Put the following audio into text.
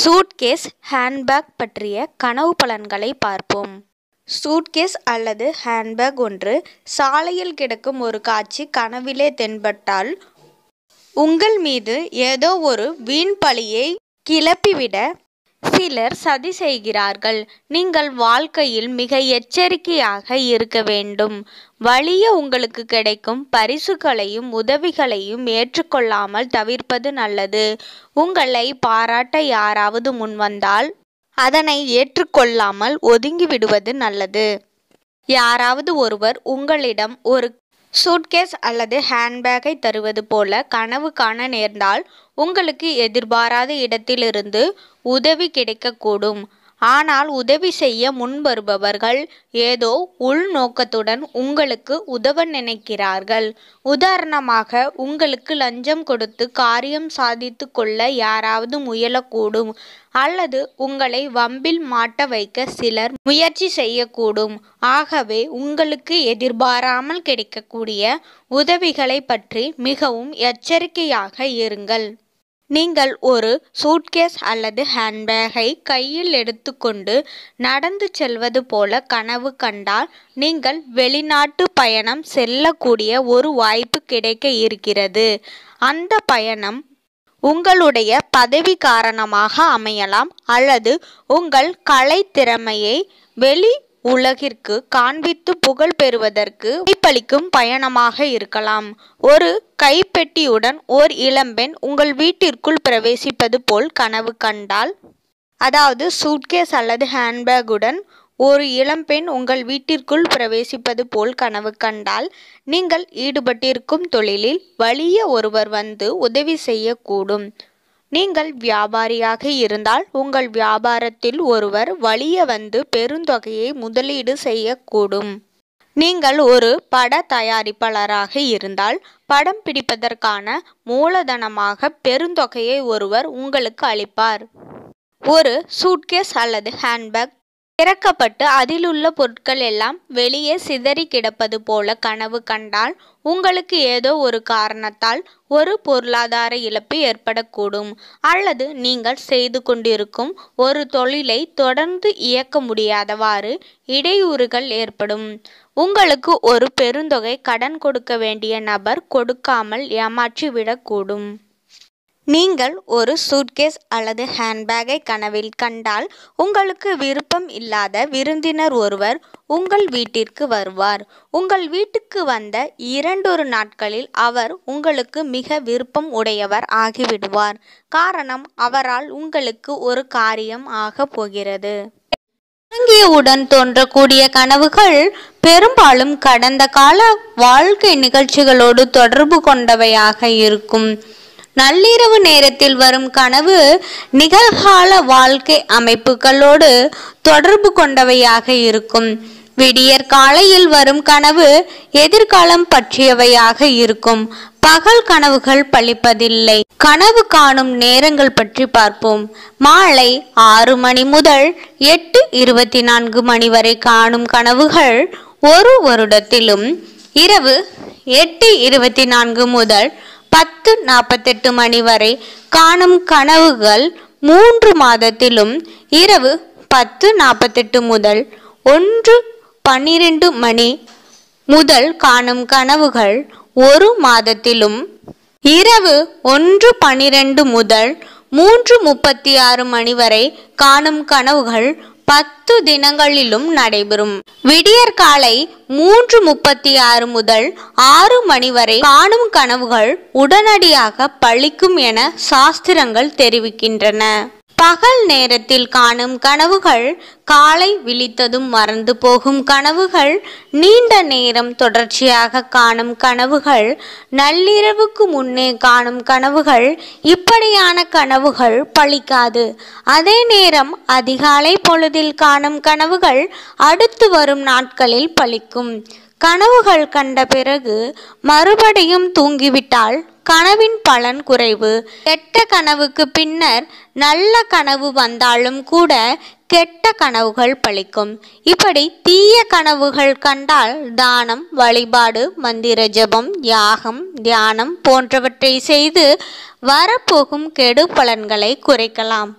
suitcase handbag பற்றிய கனவு பலன்களை பார்ப்போம் சூட்கேஸ் அல்லது ஹேண்ட்பேக் ஒன்று சாலையில் கிடக்கும் ஒரு காட்சி கனவிலே தென்பட்டால் உங்கள் மீது ஏதோ ஒரு வீண் பழியை கிளப்பிவிட சிலர் சதி செய்கிறார்கள் நீங்கள் வாழ்க்கையில் மிக எச்சரிக்கையாக இருக்க வேண்டும் வலிய உங்களுக்கு கிடைக்கும் பரிசுகளையும் உதவிகளையும் ஏற்றுக்கொள்ளாமல் தவிர்ப்பது நல்லது உங்களை பாராட்ட யாராவது முன்வந்தால் அதனை ஏற்றுக்கொள்ளாமல் ஒதுங்கிவிடுவது நல்லது யாராவது ஒருவர் உங்களிடம் ஒரு சூட்கேஸ் அல்லது ஹேண்ட்பேக்கை தருவது போல கனவு காண நேர்ந்தால் உங்களுக்கு எதிர்பாராத இடத்திலிருந்து உதவி கிடைக்கக்கூடும் ஆனால் உதவி செய்ய முன்வருபவர்கள் ஏதோ உள்நோக்கத்துடன் உங்களுக்கு உதவ நினைக்கிறார்கள் உதாரணமாக உங்களுக்கு லஞ்சம் கொடுத்து காரியம் சாதித்து கொள்ள யாராவது முயலக்கூடும் அல்லது உங்களை வம்பில் மாட்ட வைக்க சிலர் முயற்சி செய்யக்கூடும் ஆகவே உங்களுக்கு எதிர்பாராமல் கிடைக்கக்கூடிய உதவிகளை பற்றி மிகவும் எச்சரிக்கையாக இருங்கள் நீங்கள் ஒரு சூட்கேஸ் அல்லது ஹேண்ட்பேக்கை கையில் எடுத்துக்கொண்டு நடந்து செல்வது போல கனவு கண்டால் நீங்கள் வெளிநாட்டு பயணம் செல்லக்கூடிய ஒரு வாய்ப்பு கிடைக்க இருக்கிறது அந்த பயணம் உங்களுடைய பதவி காரணமாக அமையலாம் அல்லது உங்கள் கலை திறமையை வெளி உலகிற்கு காண்பித்து புகழ் பெறுவதற்கு வாய்ப்பளிக்கும் பயணமாக இருக்கலாம் ஒரு கைப்பெட்டியுடன் ஓர் இளம்பெண் உங்கள் வீட்டிற்குள் பிரவேசிப்பது போல் கனவு கண்டால் அதாவது சூட்கேஸ் அல்லது ஹேண்ட்பேக்குடன் ஒரு இளம்பெண் உங்கள் வீட்டிற்குள் பிரவேசிப்பது போல் கனவு கண்டால் நீங்கள் ஈடுபட்டிருக்கும் தொழிலில் வலிய ஒருவர் வந்து உதவி செய்யக்கூடும் நீங்கள் வியாபாரியாக இருந்தால் உங்கள் வியாபாரத்தில் ஒருவர் வழிய வந்து பெருந்தொகையை முதலீடு செய்யக்கூடும் நீங்கள் ஒரு பட தயாரிப்பாளராக இருந்தால் படம் பிடிப்பதற்கான மூலதனமாக பெருந்தொகையை ஒருவர் உங்களுக்கு அளிப்பார் ஒரு சூட்கேஸ் அல்லது ஹேண்ட்பேக் திறக்கப்பட்டு அதிலுள்ள பொருட்கள் எல்லாம் வெளியே சிதறி கிடப்பது போல கனவு கண்டால் உங்களுக்கு ஏதோ ஒரு காரணத்தால் ஒரு பொருளாதார இழப்பு ஏற்படக்கூடும் அல்லது நீங்கள் செய்து கொண்டிருக்கும் ஒரு தொழிலை தொடர்ந்து இயக்க முடியாதவாறு இடையூறுகள் ஏற்படும் உங்களுக்கு ஒரு பெருந்தொகை கடன் கொடுக்க வேண்டிய நபர் கொடுக்காமல் ஏமாற்றிவிடக்கூடும் நீங்கள் ஒரு சூட்கேஸ் அல்லது ஹேண்ட்பேக்கை கனவில் கண்டால் உங்களுக்கு விருப்பம் இல்லாத விருந்தினர் ஒருவர் உங்கள் வீட்டிற்கு வருவார் உங்கள் வீட்டுக்கு வந்த இரண்டொரு நாட்களில் அவர் உங்களுக்கு மிக விருப்பம் உடையவர் ஆகிவிடுவார் காரணம் அவரால் உங்களுக்கு ஒரு காரியம் ஆகப் போகிறது உடன் தோன்றக்கூடிய கனவுகள் பெரும்பாலும் கடந்த கால வாழ்க்கை நிகழ்ச்சிகளோடு தொடர்பு கொண்டவையாக இருக்கும் நள்ளிரவு நேரத்தில் வரும் கனவு நிகழ்கால வாழ்க்கை அமைப்புகளோடு தொடர்பு கொண்டவையாக இருக்கும் விடியற் காலையில் வரும் கனவு எதிர்காலம் பற்றியவையாக இருக்கும் பகல் கனவுகள் பழிப்பதில்லை கனவு காணும் நேரங்கள் பற்றி பார்ப்போம் மாலை ஆறு மணி முதல் எட்டு இருபத்தி நான்கு மணி வரை காணும் கனவுகள் ஒரு வருடத்திலும் இரவு எட்டு இருபத்தி நான்கு முதல் பத்து நாற்பத்தெட்டு மணி வரை காணும் கனவுகள் மூன்று மாதத்திலும் இரவு பத்து நாற்பத்தெட்டு முதல் ஒன்று பன்னிரண்டு மணி முதல் காணும் கனவுகள் ஒரு மாதத்திலும் இரவு ஒன்று பன்னிரண்டு முதல் மூன்று முப்பத்தி ஆறு மணி வரை காணும் கனவுகள் பத்து தினங்களிலும் நடைபெறும் விடியற்காலை மூன்று முப்பத்தி ஆறு முதல் ஆறு மணி வரை காணும் கனவுகள் உடனடியாக பழிக்கும் என சாஸ்திரங்கள் தெரிவிக்கின்றன பகல் நேரத்தில் காணும் கனவுகள் காலை விழித்ததும் மறந்து போகும் கனவுகள் நீண்ட நேரம் தொடர்ச்சியாக காணும் கனவுகள் நள்ளிரவுக்கு முன்னே காணும் கனவுகள் இப்படியான கனவுகள் பழிக்காது அதே நேரம் அதிகாலை பொழுதில் காணும் கனவுகள் அடுத்து வரும் நாட்களில் பழிக்கும் கனவுகள் கண்ட பிறகு மறுபடியும் தூங்கிவிட்டால் கனவின் பலன் குறைவு கெட்ட கனவுக்கு பின்னர் நல்ல கனவு வந்தாலும் கூட கெட்ட கனவுகள் பழிக்கும் இப்படி தீய கனவுகள் கண்டால் தானம் வழிபாடு மந்திர ஜபம் யாகம் தியானம் போன்றவற்றை செய்து வரப்போகும் கெடு பலன்களை குறைக்கலாம்